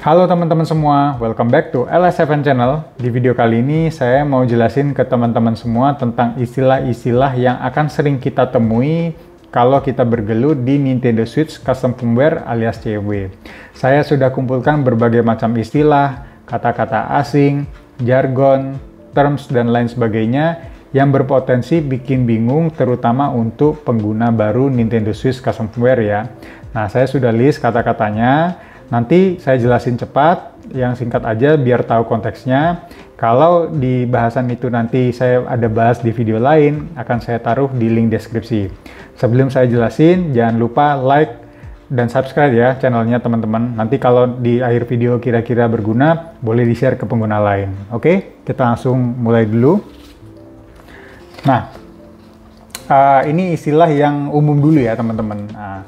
Halo teman-teman semua, welcome back to LS7 Channel. Di video kali ini saya mau jelasin ke teman-teman semua tentang istilah-istilah yang akan sering kita temui kalau kita bergelut di Nintendo Switch Custom Firmware alias CW. Saya sudah kumpulkan berbagai macam istilah, kata-kata asing, jargon, terms, dan lain sebagainya yang berpotensi bikin bingung terutama untuk pengguna baru Nintendo Switch Custom Firmware ya. Nah, saya sudah list kata-katanya. Nanti saya jelasin cepat, yang singkat aja biar tahu konteksnya. Kalau di bahasan itu nanti saya ada bahas di video lain, akan saya taruh di link deskripsi. Sebelum saya jelasin, jangan lupa like, dan subscribe ya channelnya teman-teman. Nanti kalau di akhir video kira-kira berguna, boleh di-share ke pengguna lain. Oke, kita langsung mulai dulu. Nah, ah, ini istilah yang umum dulu ya teman-teman. Uh,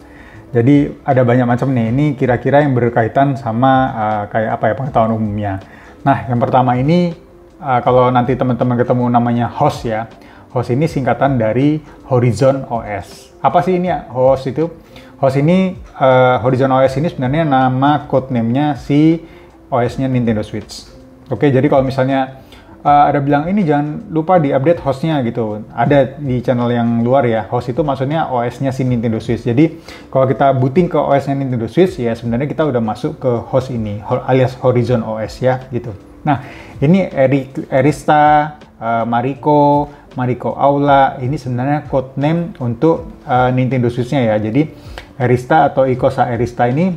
jadi ada banyak macam nih. Ini kira-kira yang berkaitan sama uh, kayak apa ya pengetahuan umumnya. Nah, yang pertama ini uh, kalau nanti teman-teman ketemu namanya host ya. Host ini singkatan dari Horizon OS. Apa sih ini ya host itu? Host ini uh, Horizon OS ini sebenarnya nama code nya si OS-nya Nintendo Switch. Oke, jadi kalau misalnya uh, ada bilang ini jangan lupa di update hostnya gitu. Ada di channel yang luar ya. Host itu maksudnya OS-nya si Nintendo Switch. Jadi kalau kita booting ke OS-nya Nintendo Switch ya sebenarnya kita udah masuk ke host ini alias Horizon OS ya gitu. Nah ini Eric, Erista, uh, Mariko, Mariko Aula ini sebenarnya codename untuk uh, Nintendo Switch-nya ya. Jadi Erista atau Ikosa Erista ini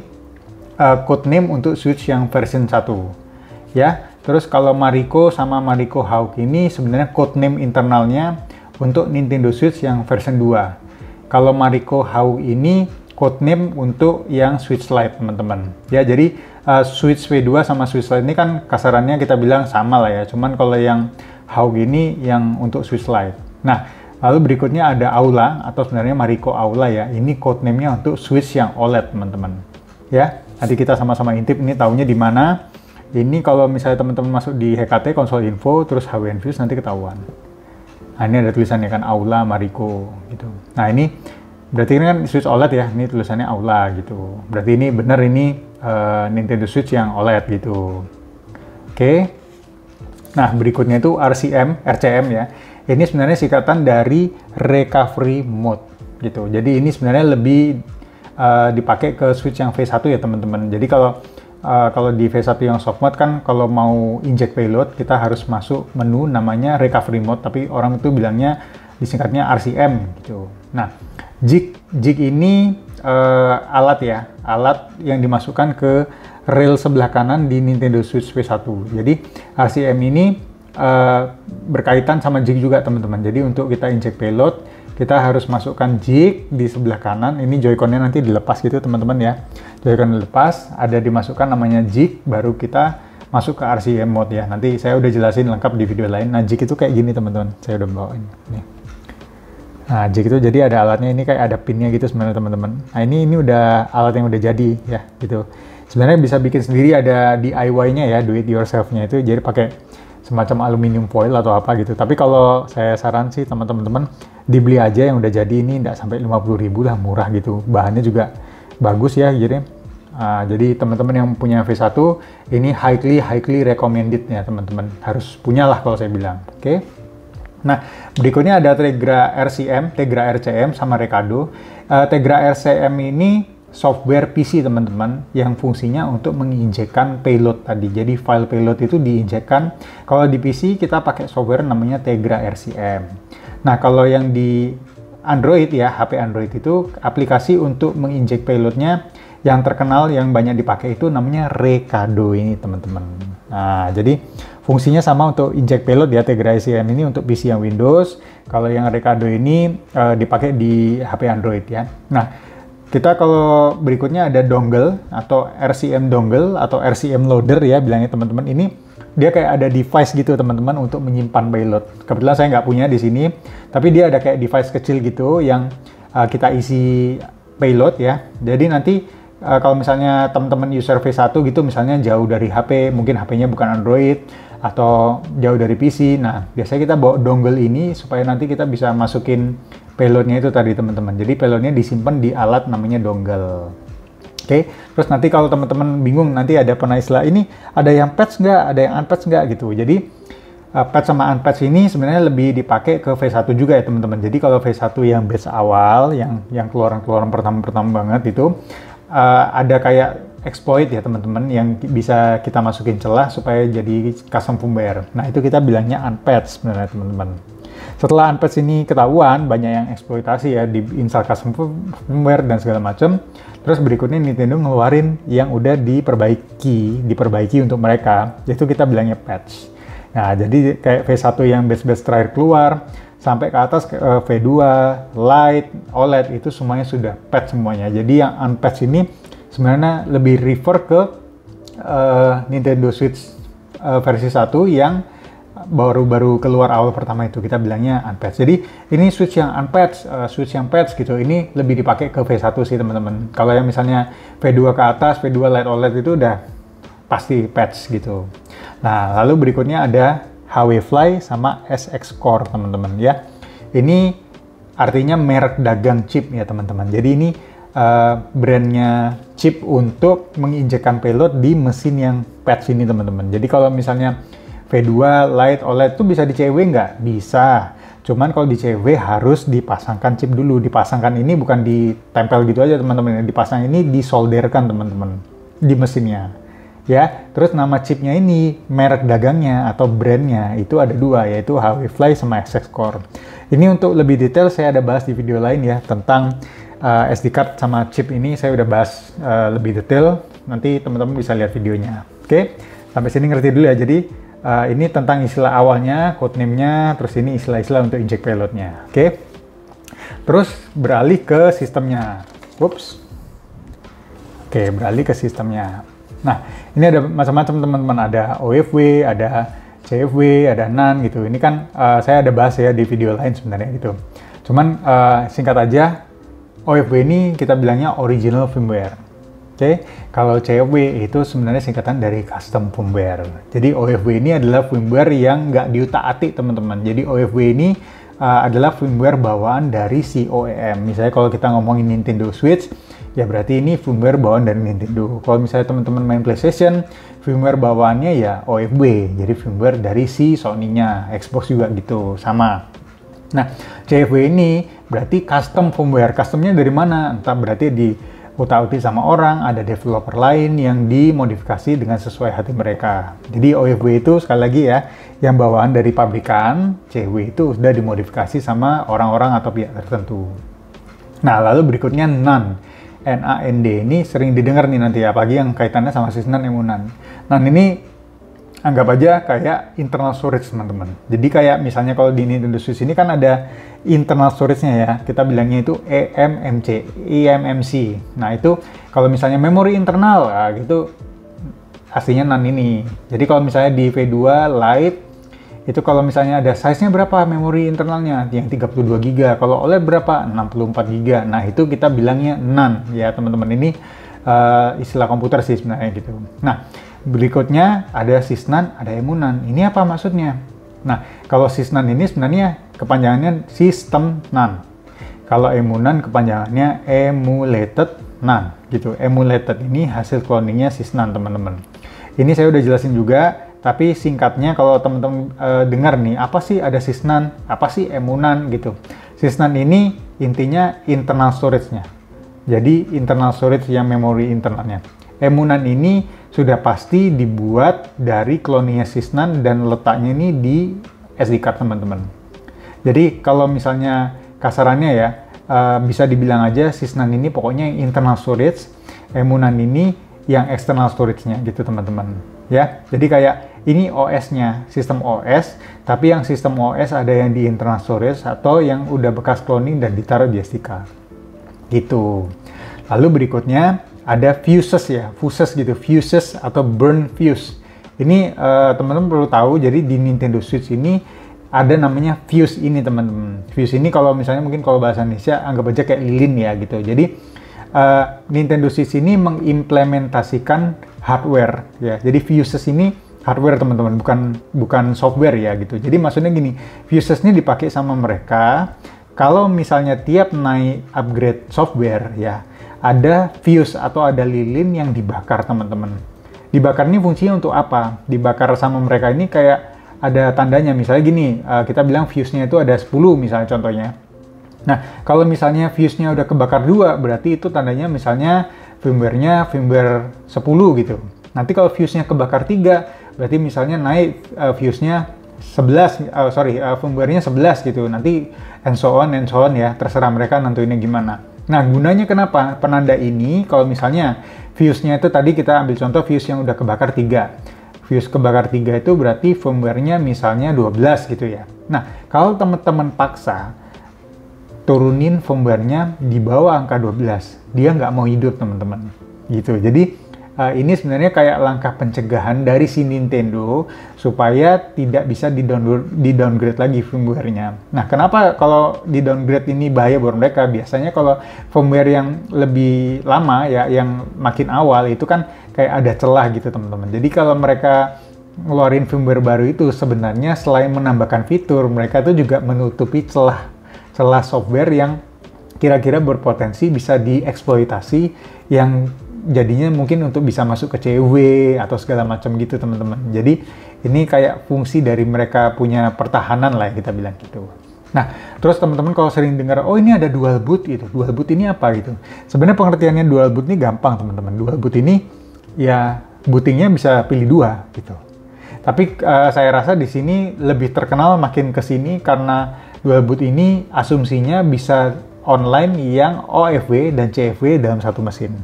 uh, code untuk Switch yang version 1 ya Terus kalau Mariko sama Mariko Hawk ini sebenarnya codename internalnya untuk Nintendo Switch yang version 2. Kalau Mariko Hawk ini codename untuk yang Switch Lite, teman-teman. Ya, jadi uh, Switch V2 sama Switch Lite ini kan kasarannya kita bilang sama lah ya. Cuman kalau yang Hawk ini yang untuk Switch Lite. Nah, lalu berikutnya ada Aula atau sebenarnya Mariko Aula ya. Ini codename-nya untuk Switch yang OLED, teman-teman. Ya, nanti kita sama-sama intip ini tahunya di mana ini kalau misalnya teman-teman masuk di HKT konsol info terus HW Views nanti ketahuan nah ini ada tulisannya kan Aula Mariko gitu nah ini berarti ini kan Switch OLED ya ini tulisannya Aula gitu berarti ini benar ini uh, Nintendo Switch yang OLED gitu oke okay. nah berikutnya itu RCM RCM ya ini sebenarnya singkatan dari recovery mode gitu jadi ini sebenarnya lebih uh, dipakai ke switch yang V1 ya teman-teman jadi kalau uh, kalau di V1 yang soft mode kan kalau mau inject payload kita harus masuk menu namanya recovery mode tapi orang itu bilangnya disingkatnya RCM gitu. Nah, jig jig ini uh, alat ya, alat yang dimasukkan ke rail sebelah kanan di Nintendo Switch V1. Jadi RCM ini uh, berkaitan sama jig juga teman-teman. Jadi untuk kita inject payload kita harus masukkan jig di sebelah kanan. Ini joyconnya nanti dilepas gitu teman-teman ya. Joycon dilepas, ada dimasukkan namanya jig, baru kita masuk ke RCM mode ya. Nanti saya udah jelasin lengkap di video lain. Nah jig itu kayak gini teman-teman, saya udah bawain. Nih. Nah jig itu jadi ada alatnya, ini kayak ada pinnya gitu sebenarnya teman-teman. Nah ini, ini udah alat yang udah jadi ya gitu. Sebenarnya bisa bikin sendiri ada DIY-nya ya, do it yourself-nya itu. Jadi pakai semacam aluminium foil atau apa gitu. Tapi kalau saya saran sih teman-teman dibeli aja yang udah jadi ini tidak sampai 50 ribu lah murah gitu. Bahannya juga bagus ya jadi uh, jadi teman-teman yang punya V1 ini highly highly recommended ya teman-teman. Harus punyalah kalau saya bilang. Oke. Okay? Nah, berikutnya ada Tegra RCM, Tegra RCM sama Recado. Uh, Tegra RCM ini software PC teman-teman yang fungsinya untuk menginjekkan payload tadi. Jadi file payload itu diinjekkan. Kalau di PC kita pakai software namanya Tegra RCM. Nah kalau yang di Android ya HP Android itu aplikasi untuk menginjek payloadnya yang terkenal yang banyak dipakai itu namanya Recado ini teman-teman. Nah jadi fungsinya sama untuk inject payload ya Tegra RCM ini untuk PC yang Windows. Kalau yang Recado ini uh, dipakai di HP Android ya. Nah kita kalau berikutnya ada dongle atau RCM dongle atau RCM loader ya bilangnya teman-teman ini dia kayak ada device gitu teman-teman untuk menyimpan payload. Kebetulan saya nggak punya di sini, tapi dia ada kayak device kecil gitu yang uh, kita isi payload ya. Jadi nanti uh, kalau misalnya teman-teman user V1 gitu misalnya jauh dari HP, mungkin HP-nya bukan Android atau jauh dari PC. Nah, biasanya kita bawa dongle ini supaya nanti kita bisa masukin payloadnya itu tadi teman-teman. Jadi payloadnya disimpan di alat namanya dongle. Oke, okay? terus nanti kalau teman-teman bingung nanti ada pernah istilah ini ada yang patch nggak, ada yang unpatch nggak gitu. Jadi uh, patch sama unpatch ini sebenarnya lebih dipakai ke V1 juga ya teman-teman. Jadi kalau V1 yang base awal, yang yang keluaran-keluaran pertama-pertama banget itu uh, ada kayak exploit ya teman-teman yang bisa kita masukin celah supaya jadi custom firmware. Nah itu kita bilangnya unpatch sebenarnya teman-teman setelah Unpatch ini ketahuan banyak yang eksploitasi ya di install firmware dan segala macam terus berikutnya Nintendo ngeluarin yang udah diperbaiki diperbaiki untuk mereka yaitu kita bilangnya patch nah jadi kayak V1 yang best best terakhir keluar sampai ke atas ke eh, V2 Light OLED itu semuanya sudah patch semuanya jadi yang unpatch ini sebenarnya lebih refer ke uh, Nintendo Switch uh, versi 1 yang baru-baru keluar awal pertama itu kita bilangnya unpatch. Jadi ini switch yang unpatch, uh, switch yang patch gitu. Ini lebih dipakai ke V1 sih teman-teman. Kalau yang misalnya V2 ke atas, V2 light e OLED itu udah pasti patch gitu. Nah, lalu berikutnya ada Fly sama SX Core teman-teman ya. Ini artinya merek dagang chip ya teman-teman. Jadi ini uh, brandnya chip untuk menginjekkan payload di mesin yang patch ini teman-teman. Jadi kalau misalnya V2 Lite OLED itu bisa di CW nggak? Bisa. Cuman kalau di CW harus dipasangkan chip dulu. Dipasangkan ini bukan ditempel gitu aja teman-teman. Dipasang ini disolderkan teman-teman di mesinnya. Ya, terus nama chipnya ini, merek dagangnya atau brandnya itu ada dua, yaitu Huawei Fly sama XX Core. Ini untuk lebih detail saya ada bahas di video lain ya tentang uh, eh, SD card sama chip ini saya udah bahas uh, lebih detail. Nanti teman-teman bisa lihat videonya. Oke, sampai sini ngerti dulu ya. Jadi uh, ini tentang istilah awalnya, codename-nya, terus ini istilah-istilah untuk inject payload-nya. Oke. Okay? Terus beralih ke sistemnya. Oops. Oke, okay, beralih ke sistemnya. Nah, ini ada macam-macam teman-teman, ada OFW, ada CFW, ada NAN gitu. Ini kan uh, saya ada bahas ya di video lain sebenarnya gitu. Cuman uh, singkat aja, OFW ini kita bilangnya original firmware. Oke, kalau CFW itu sebenarnya singkatan dari custom firmware. Jadi OFW ini adalah firmware yang nggak diutak-atik teman-teman. Jadi OFW ini uh, adalah firmware bawaan dari si OEM. Misalnya kalau kita ngomongin Nintendo Switch, ya berarti ini firmware bawaan dari Nintendo. Kalau misalnya teman-teman main PlayStation, firmware bawaannya ya OFW, jadi firmware dari si Sony-nya, Xbox juga gitu, sama. Nah, CFW ini berarti custom firmware. Customnya dari mana? Entah berarti di utauti sama orang, ada developer lain yang dimodifikasi dengan sesuai hati mereka. Jadi OFW itu sekali lagi ya, yang bawaan dari pabrikan, CW itu sudah dimodifikasi sama orang-orang atau pihak tertentu. Nah, lalu berikutnya NAN. NAND ini sering didengar nih nanti ya, apalagi yang kaitannya sama SISNAN, EMUNAN. NAN ini anggap aja kayak internal storage teman-teman. Jadi kayak misalnya kalau di Nintendo Switch ini kan ada internal storage-nya ya. Kita bilangnya itu EMMC, EMMC. Nah, itu kalau misalnya memori internal nah gitu aslinya nan ini. Jadi kalau misalnya di V2 Lite itu kalau misalnya ada size-nya berapa memori internalnya yang 32 GB. Kalau oleh berapa? 64 GB. Nah, itu kita bilangnya nan ya, teman-teman. Ini uh, istilah komputer sih sebenarnya gitu. Nah, berikutnya ada sisnan, ada emunan. Ini apa maksudnya? Nah, kalau sisnan ini sebenarnya kepanjangannya sistem nan. Kalau emunan kepanjangannya emulated nan gitu. Emulated ini hasil cloningnya sisnan teman-teman. Ini saya udah jelasin juga, tapi singkatnya kalau teman-teman e, dengar nih, apa sih ada sisnan, apa sih emunan gitu. Sisnan ini intinya internal storage-nya. Jadi internal storage yang memori internalnya. Emunan ini sudah pasti dibuat dari klonnya Sisnan dan letaknya ini di SD card teman-teman. Jadi kalau misalnya kasarannya ya, uh, bisa dibilang aja Sisnan ini pokoknya internal storage, Emunan ini yang external storage-nya gitu teman-teman. Ya, jadi kayak ini OS-nya, sistem OS, tapi yang sistem OS ada yang di internal storage atau yang udah bekas cloning dan ditaruh di SD card. Gitu. Lalu berikutnya, ada fuses ya, fuses gitu, fuses atau burn fuse. Ini uh, teman-teman perlu tahu. Jadi di Nintendo Switch ini ada namanya fuse ini teman-teman. Fuse ini kalau misalnya mungkin kalau bahasa Indonesia anggap aja kayak lilin ya gitu. Jadi uh, Nintendo Switch ini mengimplementasikan hardware ya. Jadi fuses ini hardware teman-teman, bukan bukan software ya gitu. Jadi maksudnya gini, fuses ini dipakai sama mereka kalau misalnya tiap naik upgrade software ya ada fuse atau ada lilin yang dibakar teman-teman. Dibakar ini fungsinya untuk apa? Dibakar sama mereka ini kayak ada tandanya. Misalnya gini, eh, kita bilang fuse-nya itu ada 10 misalnya contohnya. Nah, kalau misalnya fuse-nya udah kebakar dua, berarti itu tandanya misalnya firmware-nya firmware 10 gitu. Nanti kalau fuse-nya kebakar tiga, berarti misalnya naik uh, fuse-nya 11 uh, eh, sorry uh, firmware-nya 11 gitu nanti and so on and so on ya terserah mereka nentuinnya gimana Nah, gunanya kenapa? Penanda ini kalau misalnya fuse-nya itu tadi kita ambil contoh fuse yang udah kebakar 3. Fuse kebakar 3 itu berarti firmware-nya misalnya 12 gitu ya. Nah, kalau teman-teman paksa turunin firmware-nya di bawah angka 12, dia nggak mau hidup teman-teman. Gitu. Jadi Eh, ini sebenarnya kayak langkah pencegahan dari si Nintendo supaya tidak bisa di downgrade lagi firmware-nya. Nah, kenapa kalau di downgrade ini bahaya buat mereka? Biasanya kalau firmware yang lebih lama ya yang makin awal itu kan kayak ada celah gitu, teman-teman. Jadi kalau mereka ngeluarin firmware baru itu sebenarnya selain menambahkan fitur, mereka tuh juga menutupi celah celah software yang kira-kira berpotensi bisa dieksploitasi yang jadinya mungkin untuk bisa masuk ke CW atau segala macam gitu teman-teman. Jadi ini kayak fungsi dari mereka punya pertahanan lah ya kita bilang gitu. Nah, terus teman-teman kalau sering dengar, oh ini ada dual boot gitu. Dual boot ini apa gitu? Sebenarnya pengertiannya dual boot ini gampang teman-teman. Dual boot ini ya bootingnya bisa pilih dua gitu. Tapi uh, saya rasa di sini lebih terkenal makin ke sini karena dual boot ini asumsinya bisa online yang OFW dan CFW dalam satu mesin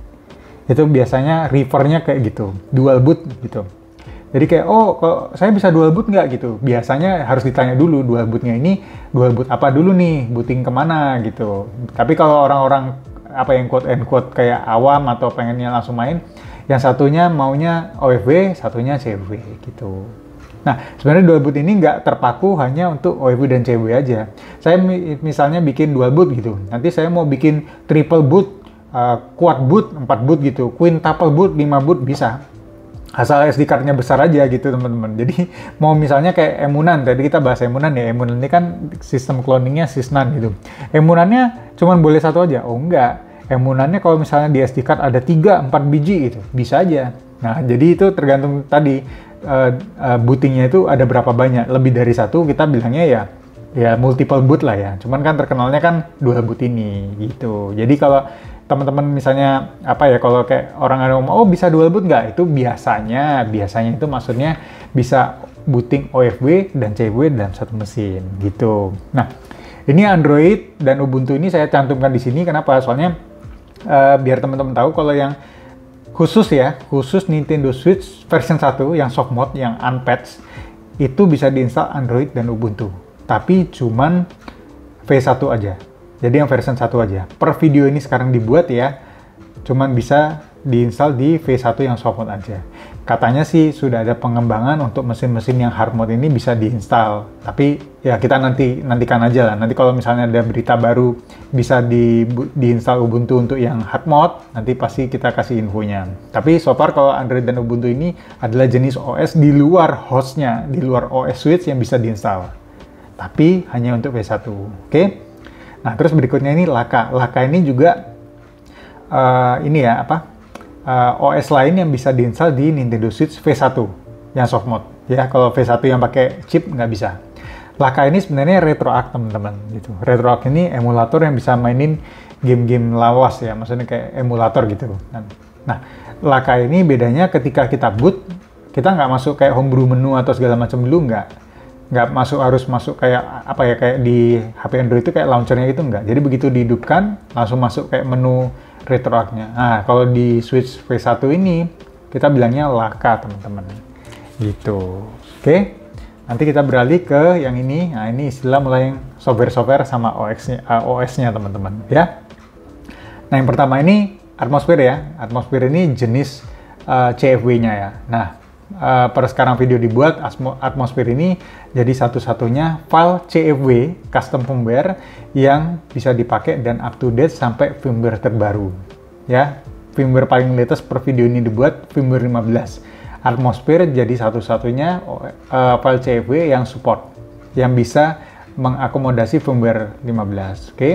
itu biasanya rivernya kayak gitu dual boot gitu jadi kayak oh kok saya bisa dual boot nggak gitu biasanya harus ditanya dulu dual bootnya ini dual boot apa dulu nih booting kemana gitu tapi kalau orang-orang apa yang quote and quote kayak awam atau pengennya langsung main yang satunya maunya OFW satunya CW gitu Nah, sebenarnya dual boot ini nggak terpaku hanya untuk OFW dan CW aja. Saya misalnya bikin dual boot gitu. Nanti saya mau bikin triple boot uh, boot 4 boot gitu, queen quintuple boot 5 boot bisa. Asal SD card-nya besar aja gitu teman-teman. Jadi mau misalnya kayak emunan, tadi kita bahas emunan ya, emunan ini kan sistem cloningnya sisnan gitu. Emunannya cuma boleh satu aja, oh enggak. Emunannya kalau misalnya di SD card ada 3, 4 biji gitu, bisa aja. Nah jadi itu tergantung tadi uh, uh, bootingnya itu ada berapa banyak. Lebih dari satu kita bilangnya ya ya multiple boot lah ya. Cuman kan terkenalnya kan dua boot ini gitu. Jadi kalau teman-teman misalnya apa ya kalau kayak orang ada ngomong oh bisa dual boot nggak itu biasanya biasanya itu maksudnya bisa booting OFW dan CW dalam satu mesin gitu nah ini Android dan Ubuntu ini saya cantumkan di sini kenapa soalnya uh, biar teman-teman tahu kalau yang khusus ya khusus Nintendo Switch version 1 yang soft mode yang unpatched itu bisa diinstal Android dan Ubuntu tapi cuman V1 aja jadi yang version 1 aja. Per video ini sekarang dibuat ya, cuman bisa diinstal di V1 yang support aja. Katanya sih sudah ada pengembangan untuk mesin-mesin yang hard mode ini bisa diinstal. Tapi ya kita nanti nantikan aja lah. Nanti kalau misalnya ada berita baru bisa di, diinstal Ubuntu untuk yang hard mode, nanti pasti kita kasih infonya. Tapi so far kalau Android dan Ubuntu ini adalah jenis OS di luar hostnya, di luar OS switch yang bisa diinstal. Tapi hanya untuk V1, oke? Okay? Nah, terus berikutnya ini laka. Laka ini juga uh, ini ya apa? Uh, eh, OS lain yang bisa diinstal di Nintendo Switch V1 yang soft mode. Ya, kalau V1 yang pakai chip nggak bisa. Laka ini sebenarnya RetroArch teman-teman gitu. RetroArch ini emulator yang bisa mainin game-game lawas ya, maksudnya kayak emulator gitu. Nah, nah, Laka ini bedanya ketika kita boot, kita nggak masuk kayak homebrew menu atau segala macam dulu nggak nggak masuk harus masuk kayak apa ya kayak di HP Android itu kayak launchernya gitu nggak jadi begitu dihidupkan langsung masuk kayak menu retroaknya nah kalau di Switch V1 ini kita bilangnya laka teman-teman gitu oke nanti kita beralih ke yang ini nah ini istilah mulai yang software-software sama OS-nya eh, uh, OS-nya teman-teman ya nah yang pertama ini atmosfer ya atmosfer ini jenis uh, eh, CFW-nya ya nah uh, per sekarang video dibuat, atmosfer ini jadi satu-satunya file CFW custom firmware yang bisa dipakai dan up to date sampai firmware terbaru. Ya, firmware paling latest per video ini dibuat firmware 15. Atmosphere jadi satu-satunya uh, file CFW yang support, yang bisa mengakomodasi firmware 15. Oke. Okay.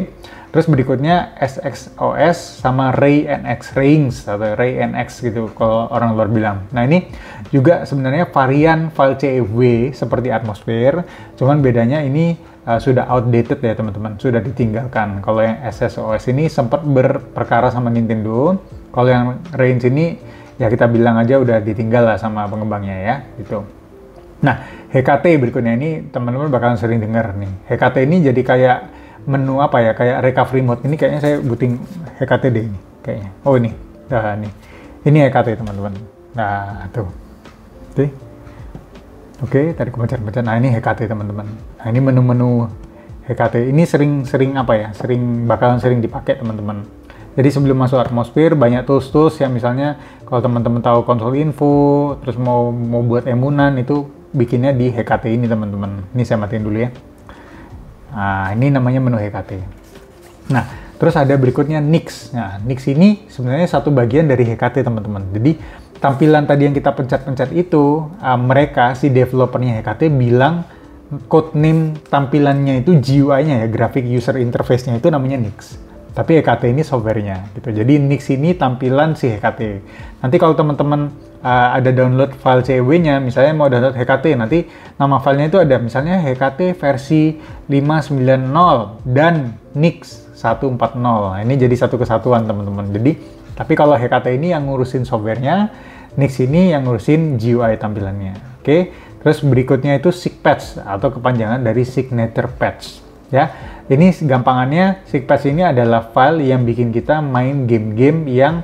Terus berikutnya SXOS sama Ray NX Rings atau Ray NX gitu kalau orang luar bilang. Nah ini juga sebenarnya varian file CFW e seperti Atmosphere, cuman bedanya ini uh, sudah outdated ya teman-teman, sudah ditinggalkan. Kalau yang SSOS ini sempat berperkara sama Nintendo, kalau yang Range ini ya kita bilang aja udah ditinggal lah sama pengembangnya ya gitu. Nah, HKT berikutnya ini teman-teman bakalan sering dengar nih. HKT ini jadi kayak menu apa ya? Kayak recovery mode. Ini kayaknya saya booting HKT deh ini kayaknya. Oh ini. Nah, ini. Ini HKT teman-teman. Nah, tuh. Oke. Oke, tadi kemacetan baca Nah, ini HKT teman-teman. Nah, ini menu-menu HKT. Ini sering-sering apa ya? Sering bakalan sering dipakai teman-teman. Jadi sebelum masuk atmosfer banyak tools-tools yang misalnya kalau teman-teman tahu konsol info, terus mau mau buat emunan itu bikinnya di HKT ini teman-teman. Ini saya matiin dulu ya. Nah, ini namanya menu HKT. Nah, terus ada berikutnya Nix. Nah, Nix ini sebenarnya satu bagian dari HKT teman-teman. Jadi tampilan tadi yang kita pencet-pencet itu, uh, mereka si developernya HKT bilang code name tampilannya itu GUI-nya ya, graphic user interface-nya itu namanya Nix. Tapi HKT e ini softwarenya gitu. Jadi Nix ini tampilan si HKT. E nanti kalau teman-teman uh, ada download file CW-nya, e misalnya mau download HKT, nanti nama filenya itu ada misalnya HKT versi 590 dan Nix 140. Nah, ini jadi satu kesatuan teman-teman. Jadi tapi kalau HKT ini yang ngurusin softwarenya, Nix ini yang ngurusin GUI tampilannya. Oke. Okay? Terus berikutnya itu SIG patch atau kepanjangan dari signature patch ya. Ini gampangannya Sigpass ini adalah file yang bikin kita main game-game yang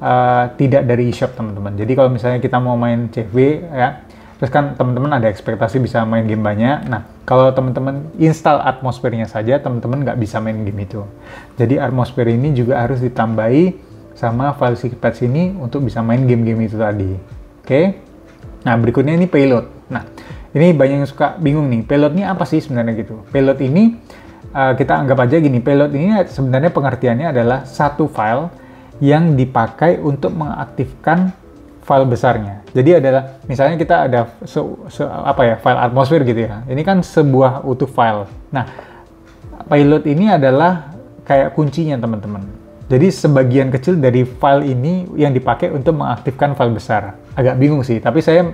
uh, tidak dari e-shop teman-teman. Jadi kalau misalnya kita mau main CV ya, terus kan teman-teman ada ekspektasi bisa main game banyak. Nah, kalau teman-teman install atmosfernya saja, teman-teman nggak bisa main game itu. Jadi atmosfer ini juga harus ditambahi sama file Sigpass ini untuk bisa main game-game itu tadi. Oke. Okay? Nah, berikutnya ini payload. Nah, ini banyak yang suka bingung nih, payload ini apa sih sebenarnya gitu. Payload ini uh, kita anggap aja gini, payload ini sebenarnya pengertiannya adalah satu file yang dipakai untuk mengaktifkan file besarnya. Jadi adalah misalnya kita ada se, se, apa ya file atmosfer gitu ya. Ini kan sebuah utuh file. Nah, payload ini adalah kayak kuncinya teman-teman. Jadi sebagian kecil dari file ini yang dipakai untuk mengaktifkan file besar. Agak bingung sih, tapi saya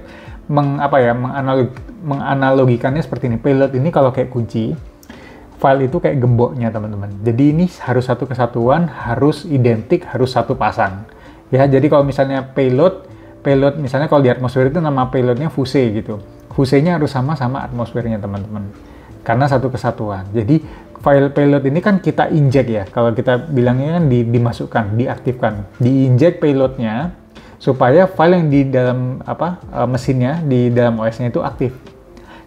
mengapa ya menganalog, menganalogikannya seperti ini pilot ini kalau kayak kunci file itu kayak gemboknya teman-teman jadi ini harus satu kesatuan harus identik harus satu pasang ya jadi kalau misalnya payload payload misalnya kalau di atmosfer itu nama payloadnya fuse gitu fuse nya harus sama sama atmosfernya teman-teman karena satu kesatuan jadi file payload ini kan kita injek ya kalau kita bilangnya kan dimasukkan diaktifkan diinjek payloadnya supaya file yang di dalam apa eh, mesinnya di dalam OS-nya itu aktif.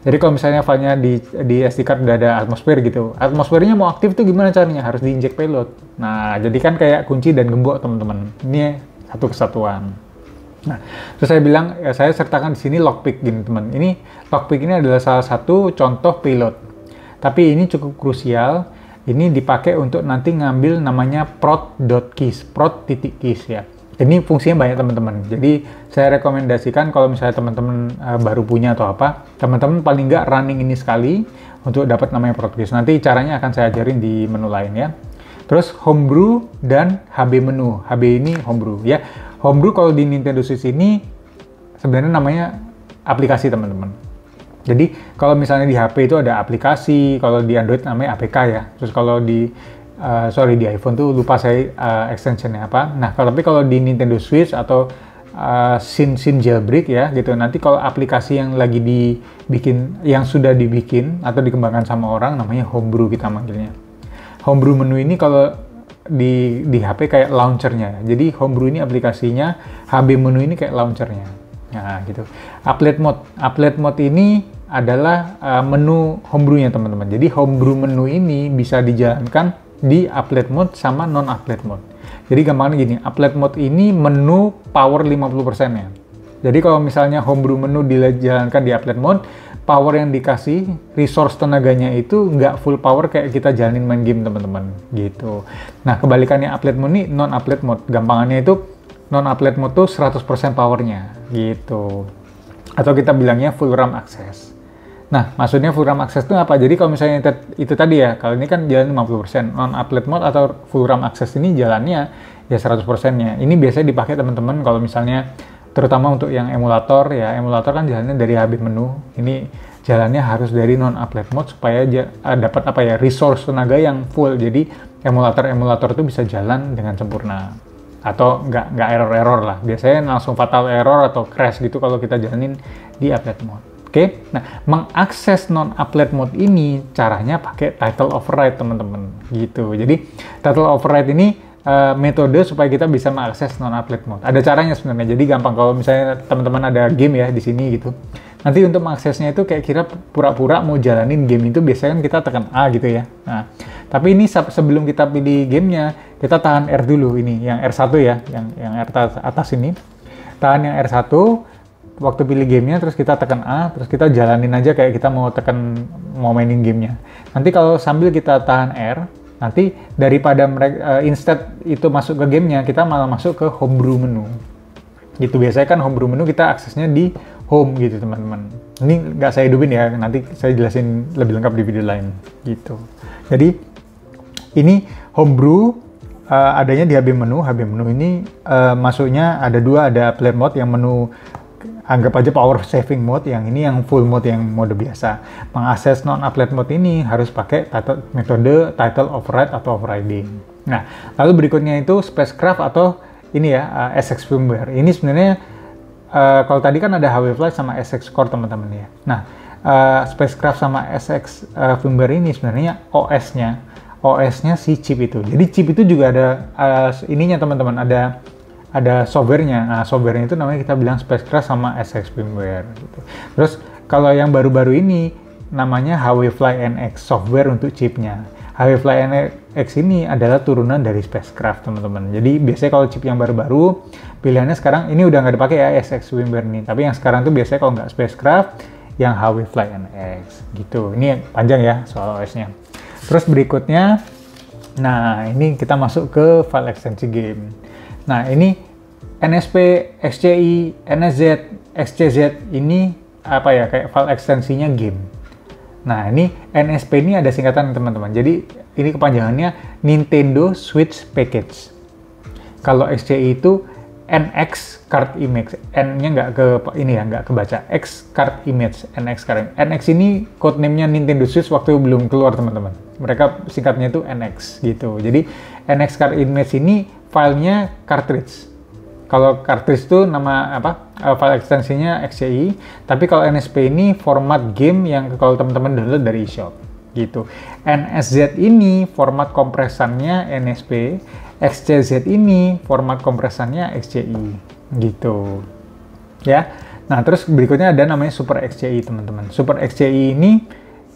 Jadi kalau misalnya filenya di di SD card udah ada atmosfer gitu, atmosfernya mau aktif tuh gimana caranya? Harus diinjek payload. Nah, jadi kan kayak kunci dan gembok teman-teman. Ini satu kesatuan. Nah, terus saya bilang ya, saya sertakan di sini lockpick gini teman. Ini lockpick ini adalah salah satu contoh payload. Tapi ini cukup krusial. Ini dipakai untuk nanti ngambil namanya prod.keys, prod titik keys ya ini fungsinya banyak teman-teman. Jadi saya rekomendasikan kalau misalnya teman-teman uh, baru punya atau apa, teman-teman paling nggak running ini sekali untuk dapat namanya produk Nanti caranya akan saya ajarin di menu lain ya. Terus homebrew dan HB menu. HB ini homebrew ya. Homebrew kalau di Nintendo Switch ini sebenarnya namanya aplikasi teman-teman. Jadi kalau misalnya di HP itu ada aplikasi, kalau di Android namanya APK ya. Terus kalau di uh, sorry di iPhone tuh lupa saya uh, extensionnya apa. Nah, kalau tapi kalau di Nintendo Switch atau uh, sin SIM jailbreak ya gitu. Nanti kalau aplikasi yang lagi dibikin yang sudah dibikin atau dikembangkan sama orang namanya homebrew kita manggilnya. Homebrew menu ini kalau di di HP kayak launchernya. Jadi homebrew ini aplikasinya, HB menu ini kayak launchernya. Nah, gitu. Upload mode. upload mode ini adalah uh, menu homebrewnya teman-teman. Jadi homebrew menu ini bisa dijalankan di upload mode sama non upload mode. Jadi gampangnya gini, upload mode ini menu power 50% ya. Jadi kalau misalnya homebrew menu dijalankan di upload mode, power yang dikasih, resource tenaganya itu nggak full power kayak kita jalanin main game teman-teman gitu. Nah kebalikannya upload mode ini non upload mode, gampangannya itu non upload mode tuh 100% powernya gitu. Atau kita bilangnya full RAM access. Nah, maksudnya full RAM access itu apa? Jadi kalau misalnya itu, tadi ya, kalau ini kan jalan 50%, non upload mode atau full RAM access ini jalannya ya 100%-nya. Ini biasanya dipakai teman-teman kalau misalnya terutama untuk yang emulator ya, emulator kan jalannya dari HB menu. Ini jalannya harus dari non upload mode supaya eh, dapat apa ya, resource tenaga yang full. Jadi emulator-emulator itu bisa jalan dengan sempurna atau nggak nggak error-error lah. Biasanya langsung fatal error atau crash gitu kalau kita jalanin di upload mode. Oke, okay? nah mengakses non-applet mode ini caranya pakai title override teman-teman, gitu. Jadi title override ini uh, metode supaya kita bisa mengakses non-applet mode. Ada caranya sebenarnya. Jadi gampang kalau misalnya teman-teman ada game ya di sini gitu. Nanti untuk mengaksesnya itu kayak kira pura-pura mau jalanin game itu biasanya kan kita tekan A gitu ya. Nah, tapi ini sebelum kita pilih gamenya, kita tahan R dulu ini, yang R1 ya, yang yang R atas ini. Tahan yang R1, waktu pilih gamenya terus kita tekan A terus kita jalanin aja kayak kita mau tekan mau mainin gamenya nanti kalau sambil kita tahan R nanti daripada mereka uh, eh, instead itu masuk ke gamenya kita malah masuk ke homebrew menu gitu biasanya kan homebrew menu kita aksesnya di home gitu teman-teman ini nggak saya hidupin ya nanti saya jelasin lebih lengkap di video lain gitu jadi ini homebrew uh, adanya di HB menu. HB menu ini uh, masuknya ada dua, ada play mode yang menu anggap aja power saving mode yang ini yang full mode yang mode biasa. Mengakses non-applet mode ini harus pakai title, metode title override atau overriding. Nah, lalu berikutnya itu spacecraft atau ini ya uh, eh, SX firmware. Ini sebenarnya uh, kalau tadi kan ada HW Flight sama SX Core teman-teman ya. Nah, uh, spacecraft sama SX uh, firmware ini sebenarnya OS-nya OS-nya si chip itu. Jadi chip itu juga ada uh, ininya teman-teman, ada ada softwarenya. Nah, softwarenya itu namanya kita bilang spacecraft sama SX firmware. Gitu. Terus kalau yang baru-baru ini namanya HWFly NX software untuk chipnya. HWFly NX ini adalah turunan dari spacecraft teman-teman. Jadi biasanya kalau chip yang baru-baru pilihannya sekarang ini udah nggak dipakai ya SX firmware ini. Tapi yang sekarang tuh biasanya kalau nggak spacecraft yang Huawei Fly NX gitu. Ini panjang ya soal OS-nya. Terus berikutnya, nah ini kita masuk ke file extension game. Nah, ini NSP, XCI, NSZ, XCZ ini apa ya kayak file ekstensinya game. Nah, ini NSP ini ada singkatan teman-teman. Jadi ini kepanjangannya Nintendo Switch Package. Kalau XCI itu NX card image. N-nya nggak ke ini ya, nggak kebaca. X card image, NX sekarang. NX ini codename-nya Nintendo Switch waktu belum keluar, teman-teman. Mereka singkatnya itu NX gitu. Jadi NX card image ini filenya cartridge. Kalau cartridge itu nama apa? Eh, file ekstensinya XCI, tapi kalau NSP ini format game yang kalau teman-teman download dari eShop gitu. NSZ ini format kompresannya NSP, XJZ ini format kompresannya XJI gitu ya nah terus berikutnya ada namanya Super XJI teman-teman Super XJI ini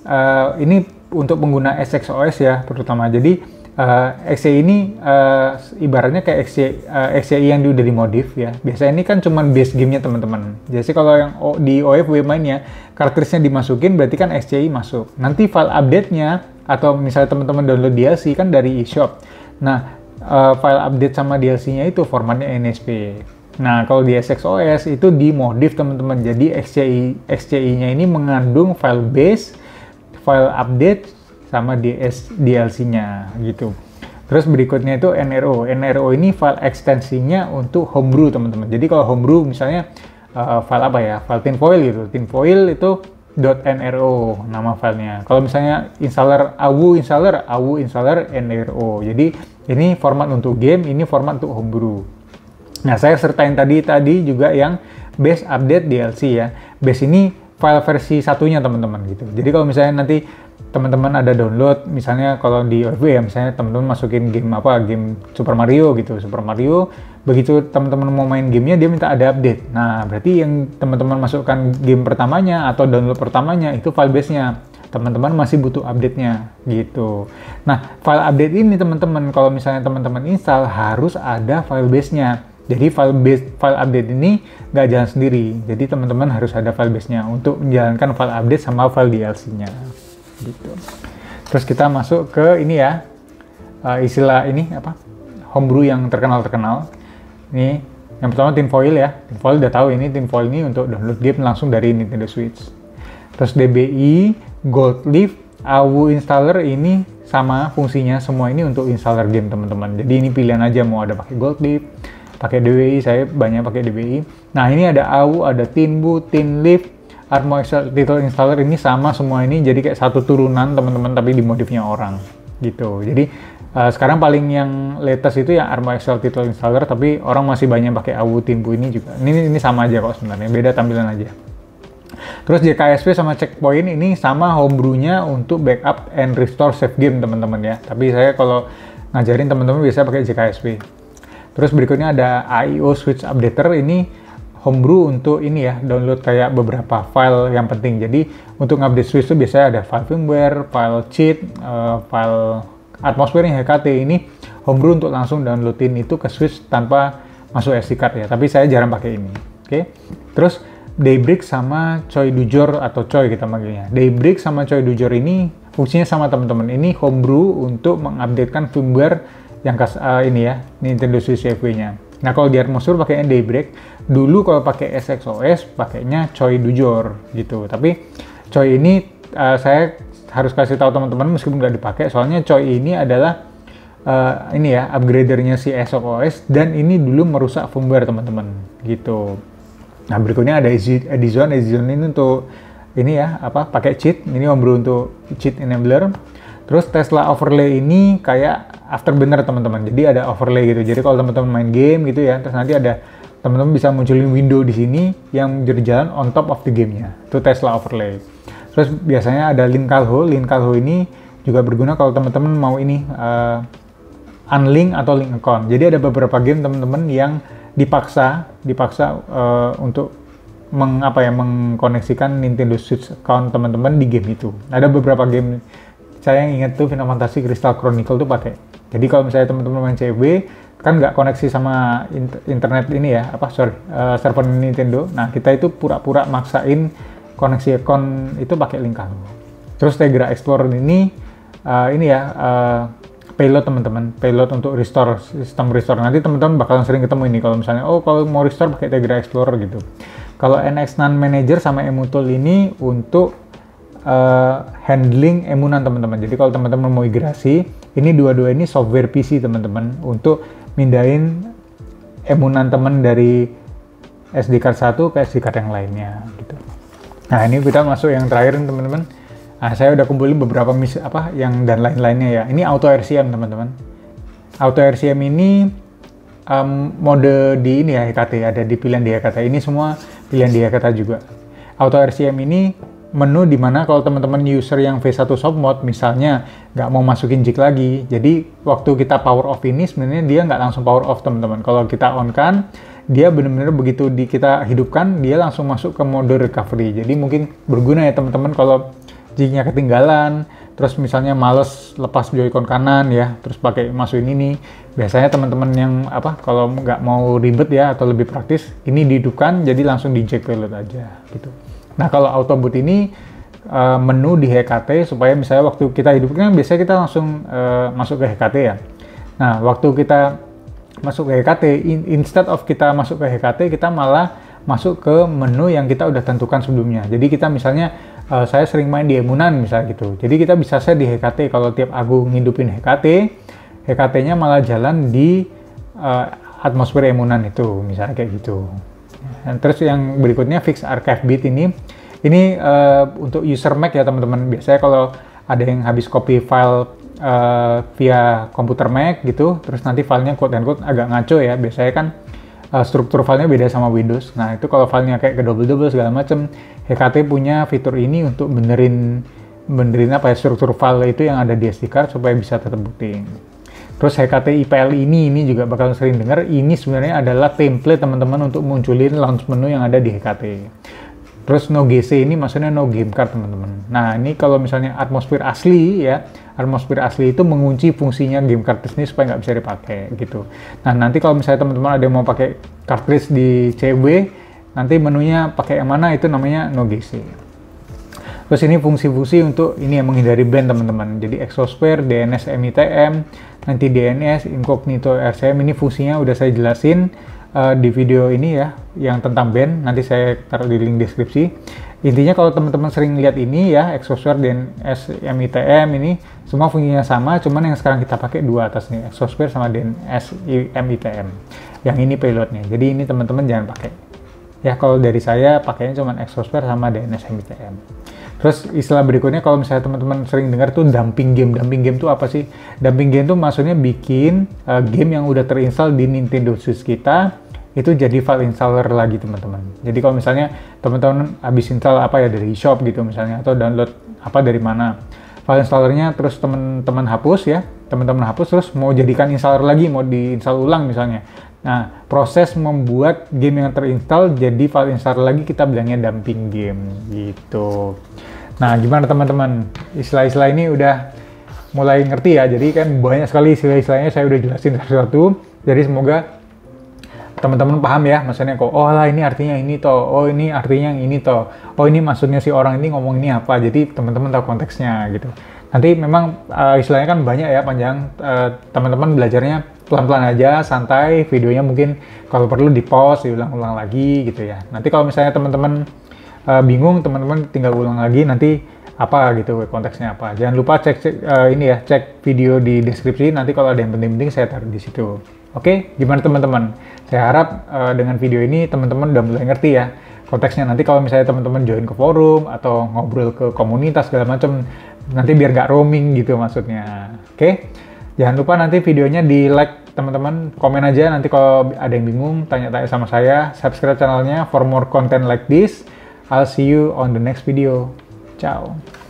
uh, ini untuk pengguna SXOS ya terutama jadi uh, eh, XCI ini uh, ibaratnya kayak XCI, uh, XCI yang udah dimodif ya biasanya ini kan cuman base gamenya teman-teman jadi kalau yang o, di OFW mainnya cartridge dimasukin berarti kan XJI masuk nanti file update-nya atau misalnya teman-teman download dia sih kan dari eShop. Nah, uh, file update sama DLC-nya itu formatnya NSP. Nah, kalau di SXOS itu dimodif teman-teman. Jadi XCI XCI-nya ini mengandung file base, file update sama DS DLC-nya gitu. Terus berikutnya itu NRO. NRO ini file ekstensinya untuk homebrew teman-teman. Jadi kalau homebrew misalnya uh, file apa ya? File tinfoil gitu. Tinfoil itu .nro nama filenya. Kalau misalnya installer awu installer awu installer nro. Jadi ini format untuk game, ini format untuk homebrew. Nah, saya sertain tadi tadi juga yang base update DLC ya. Base ini file versi satunya teman-teman gitu. Jadi kalau misalnya nanti teman-teman ada download misalnya kalau di OV ya misalnya teman-teman masukin game apa game Super Mario gitu Super Mario begitu teman-teman mau main gamenya dia minta ada update. Nah, berarti yang teman-teman masukkan game pertamanya atau download pertamanya itu file base nya Teman-teman masih butuh update-nya gitu. Nah, file update ini teman-teman kalau misalnya teman-teman install harus ada file base nya Jadi file base, file update ini nggak jalan sendiri. Jadi teman-teman harus ada file base-nya untuk menjalankan file update sama file DLC-nya. Gitu. Terus kita masuk ke ini ya eh, istilah ini apa homebrew yang terkenal terkenal. Ini yang pertama foil ya. foil udah tahu ini foil ini untuk download game langsung dari Nintendo Switch. Terus DBI, Gold Leaf, AWU installer ini sama fungsinya semua ini untuk installer game teman-teman. Jadi ini pilihan aja mau ada pakai Gold Leaf, pakai DBI, saya banyak pakai DBI. Nah, ini ada AWU, ada Tinbu, Tinleaf, Armo Title Installer ini sama semua ini jadi kayak satu turunan teman-teman tapi dimodifnya orang gitu. Jadi Eh, sekarang paling yang latest itu yang Arma XL Title Installer, tapi orang masih banyak pakai AWU Timbu ini juga. Ini, ini sama aja kok sebenarnya, beda tampilan aja. Terus JKSP sama Checkpoint ini sama Homebrewnya untuk backup and restore save game teman-teman ya. Tapi saya kalau ngajarin teman-teman bisa pakai JKSP. Terus berikutnya ada AIO Switch Updater ini homebrew untuk ini ya, download kayak beberapa file yang penting. Jadi untuk update Switch itu biasanya ada file firmware, file cheat, eh, file atmosfernya HKT ini homebrew untuk langsung downloadin itu ke Switch tanpa masuk SD card ya. Tapi saya jarang pakai ini. Oke. Okay? Terus Daybreak sama Choi Dujor atau Choi kita manggilnya. Daybreak sama Choi Dujor ini fungsinya sama teman-teman. Ini homebrew untuk mengupdatekan firmware yang kas, uh, ini ya, Nintendo Switch FW-nya. Nah, kalau di Atmosfer pakainya Daybreak. Dulu kalau pakai SXOS pakainya Choi Dujor gitu. Tapi Choi ini uh, saya harus kasih tahu teman-teman meskipun nggak dipakai soalnya coy ini adalah uh, ini ya upgradernya si SOS dan ini dulu merusak firmware teman-teman gitu. Nah berikutnya ada Edison, Edison ini untuk ini ya apa pakai cheat ini Ombro untuk cheat enabler. Terus Tesla overlay ini kayak afterburner teman-teman. Jadi ada overlay gitu. Jadi kalau teman-teman main game gitu ya, terus nanti ada teman-teman bisa munculin window di sini yang berjalan on top of the gamenya. Itu Tesla overlay. Terus biasanya ada link Linkalho. Linkalho ini juga berguna kalau teman-teman mau ini uh, unlink atau link account. Jadi ada beberapa game teman-teman yang dipaksa dipaksa uh, untuk mengapa ya mengkoneksikan Nintendo Switch account teman-teman di game itu. Ada beberapa game saya yang ingat tuh Final Fantasy Crystal Chronicle tuh pakai. Jadi kalau misalnya teman-teman main CB kan nggak koneksi sama internet ini ya apa sorry uh, server Nintendo. Nah kita itu pura-pura maksain koneksi account itu pakai link kamu. Terus Tegra Explorer ini uh, ini ya uh, payload teman-teman, payload untuk restore sistem restore. Nanti teman-teman bakalan sering ketemu ini kalau misalnya oh kalau mau restore pakai Tegra Explorer gitu. Kalau NX Nan Manager sama Emutool ini untuk uh, handling emunan teman-teman. Jadi kalau teman-teman mau migrasi, ini dua-dua ini software PC teman-teman untuk mindahin emunan teman dari SD card 1 ke SD card yang lainnya. Nah ini kita masuk yang terakhir nih teman-teman. Nah, saya udah kumpulin beberapa mis apa yang dan lain-lainnya ya. Ini auto RCM teman-teman. Auto RCM ini um, mode di ini ya EKT ada di pilihan di EKT. Ini semua pilihan di EKT juga. Auto RCM ini menu dimana kalau teman-teman user yang V1 soft mode misalnya nggak mau masukin jig lagi jadi waktu kita power off ini sebenarnya dia nggak langsung power off teman-teman kalau kita on kan dia benar-benar begitu di kita hidupkan dia langsung masuk ke mode recovery jadi mungkin berguna ya teman-teman kalau jignya ketinggalan terus misalnya males lepas joycon kanan ya terus pakai masukin ini biasanya teman-teman yang apa kalau nggak mau ribet ya atau lebih praktis ini dihidupkan jadi langsung di jack pilot aja gitu nah kalau auto boot ini eh, menu di HKT supaya misalnya waktu kita hidupkan biasanya kita langsung uh, masuk ke HKT ya nah waktu kita masuk ke HKT instead of kita masuk ke HKT kita malah masuk ke menu yang kita udah tentukan sebelumnya jadi kita misalnya uh, saya sering main di Emunan misalnya gitu jadi kita bisa set di HKT kalau tiap aku ngidupin HKT HKT-nya malah jalan di uh, atmosfer Emunan itu misalnya kayak gitu dan terus yang berikutnya fix archive bit ini ini uh, untuk user Mac ya teman-teman biasanya kalau ada yang habis copy file uh, via komputer Mac gitu, terus nanti filenya quote and quote agak ngaco ya. Biasanya kan uh, struktur filenya beda sama Windows. Nah itu kalau filenya kayak ke double segala macem, HKT punya fitur ini untuk benerin benerin apa ya struktur file itu yang ada di SD card supaya bisa tetap booting. Terus HKT IPL ini ini juga bakal sering dengar ini sebenarnya adalah template teman-teman untuk munculin launch menu yang ada di HKT. Terus no GC ini maksudnya no game card teman-teman. Nah ini kalau misalnya atmosfer asli ya, atmosfer asli itu mengunci fungsinya game card ini supaya nggak bisa dipakai gitu. Nah nanti kalau misalnya teman-teman ada yang mau pakai cartridge di CB, nanti menunya pakai yang mana itu namanya no GC. Terus ini fungsi-fungsi untuk ini yang menghindari band teman-teman. Jadi exosphere, DNS MITM, nanti DNS, incognito RCM ini fungsinya udah saya jelasin uh, di video ini ya yang tentang band nanti saya taruh di link deskripsi intinya kalau teman-teman sering lihat ini ya Exosphere dan SMITM ini semua fungsinya sama cuman yang sekarang kita pakai dua atas nih Exosphere sama dan SMITM yang ini payloadnya jadi ini teman-teman jangan pakai ya kalau dari saya pakainya cuma Exosphere sama dan SMITM Terus istilah berikutnya kalau misalnya teman-teman sering dengar tuh dumping game. Dumping game tuh apa sih? Dumping game tuh maksudnya bikin uh, game yang udah terinstall di Nintendo Switch kita itu jadi file installer lagi teman-teman. Jadi kalau misalnya teman-teman habis install apa ya dari shop gitu misalnya atau download apa dari mana file installernya terus teman-teman hapus ya teman-teman hapus terus mau jadikan installer lagi mau diinstal ulang misalnya nah proses membuat game yang terinstall jadi file installer lagi kita bilangnya dumping game gitu nah gimana teman-teman istilah-istilah ini udah mulai ngerti ya jadi kan banyak sekali istilah-istilahnya saya udah jelasin satu-satu jadi semoga teman-teman paham ya maksudnya kok oh lah ini artinya ini toh oh ini artinya yang ini toh oh ini maksudnya si orang ini ngomong ini apa jadi teman-teman tahu konteksnya gitu nanti memang uh, istilahnya kan banyak ya panjang uh, teman-teman belajarnya pelan-pelan aja santai videonya mungkin kalau perlu di pause diulang-ulang lagi gitu ya nanti kalau misalnya teman-teman uh, bingung teman-teman tinggal ulang lagi nanti apa gitu konteksnya apa. Jangan lupa cek, cek uh, ini ya, cek video di deskripsi nanti kalau ada yang penting-penting saya taruh di situ. Oke, okay, gimana teman-teman? Saya harap uh, dengan video ini teman-teman udah mulai ngerti ya konteksnya. Nanti kalau misalnya teman-teman join ke forum atau ngobrol ke komunitas segala macam, nanti biar nggak roaming gitu maksudnya. Oke, okay? jangan lupa nanti videonya di like teman-teman, komen aja nanti kalau ada yang bingung tanya-tanya sama saya. Subscribe channelnya for more content like this. I'll see you on the next video. Ciao.